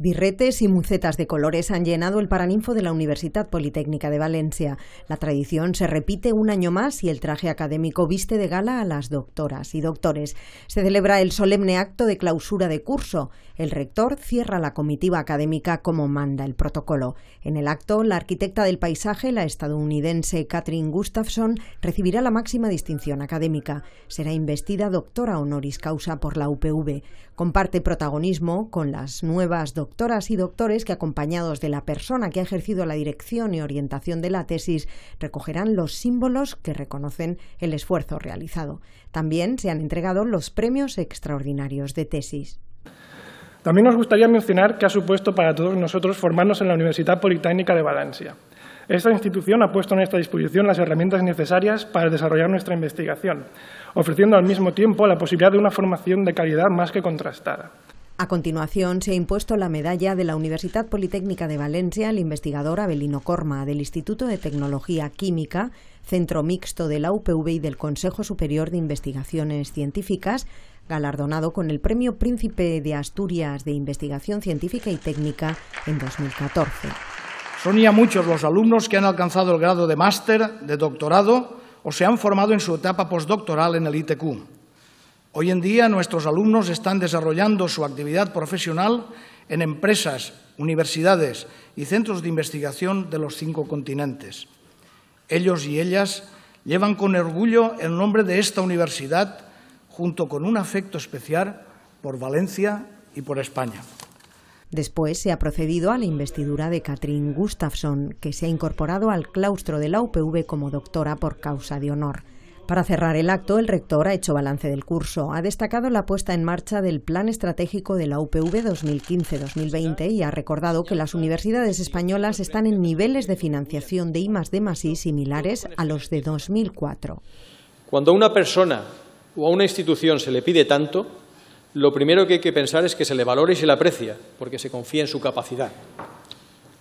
Birretes y mucetas de colores han llenado el paraninfo de la Universidad Politécnica de Valencia. La tradición se repite un año más y el traje académico viste de gala a las doctoras y doctores. Se celebra el solemne acto de clausura de curso. El rector cierra la comitiva académica como manda el protocolo. En el acto, la arquitecta del paisaje, la estadounidense Katrin Gustafson, recibirá la máxima distinción académica. Será investida doctora honoris causa por la UPV. Comparte protagonismo con las nuevas doctoras doctoras y doctores que, acompañados de la persona que ha ejercido la dirección y orientación de la tesis, recogerán los símbolos que reconocen el esfuerzo realizado. También se han entregado los premios extraordinarios de tesis. También nos gustaría mencionar que ha supuesto para todos nosotros formarnos en la Universidad Politécnica de Valencia. Esta institución ha puesto a nuestra disposición las herramientas necesarias para desarrollar nuestra investigación, ofreciendo al mismo tiempo la posibilidad de una formación de calidad más que contrastada. A continuación, se ha impuesto la medalla de la Universidad Politécnica de Valencia al investigador Abelino Corma, del Instituto de Tecnología Química, Centro Mixto de la UPV y del Consejo Superior de Investigaciones Científicas, galardonado con el Premio Príncipe de Asturias de Investigación Científica y Técnica en 2014. Son ya muchos los alumnos que han alcanzado el grado de máster, de doctorado o se han formado en su etapa postdoctoral en el ITQ. Hoy en día nuestros alumnos están desarrollando su actividad profesional en empresas, universidades y centros de investigación de los cinco continentes. Ellos y ellas llevan con orgullo el nombre de esta universidad junto con un afecto especial por Valencia y por España. Después se ha procedido a la investidura de Katrin Gustafsson, que se ha incorporado al claustro de la UPV como doctora por causa de honor. Para cerrar el acto, el rector ha hecho balance del curso. Ha destacado la puesta en marcha del Plan Estratégico de la UPV 2015-2020 y ha recordado que las universidades españolas están en niveles de financiación de I D I similares a los de 2004. Cuando a una persona o a una institución se le pide tanto, lo primero que hay que pensar es que se le valore y se le aprecia, porque se confía en su capacidad.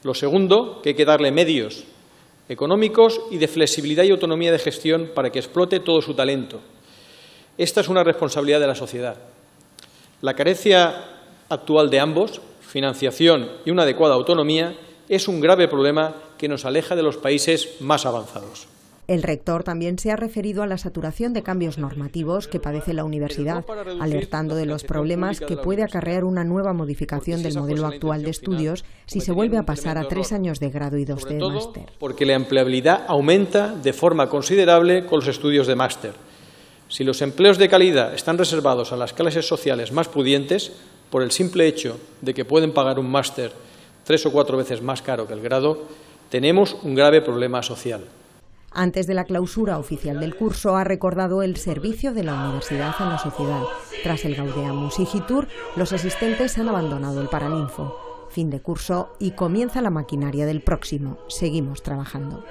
Lo segundo, que hay que darle medios económicos y de flexibilidad y autonomía de gestión para que explote todo su talento. Esta es una responsabilidad de la sociedad. La carencia actual de ambos, financiación y una adecuada autonomía, es un grave problema que nos aleja de los países más avanzados. El rector también se ha referido a la saturación de cambios normativos que padece la universidad, alertando de los problemas que puede acarrear una nueva modificación del modelo actual de estudios si se vuelve a pasar a tres años de grado y dos de máster. Porque la empleabilidad aumenta de forma considerable con los estudios de máster. Si los empleos de calidad están reservados a las clases sociales más pudientes, por el simple hecho de que pueden pagar un máster tres o cuatro veces más caro que el grado, tenemos un grave problema social. Antes de la clausura oficial del curso ha recordado el servicio de la universidad a la sociedad. Tras el Gaudeamus Igitur, los asistentes han abandonado el Paralinfo. Fin de curso y comienza la maquinaria del próximo. Seguimos trabajando.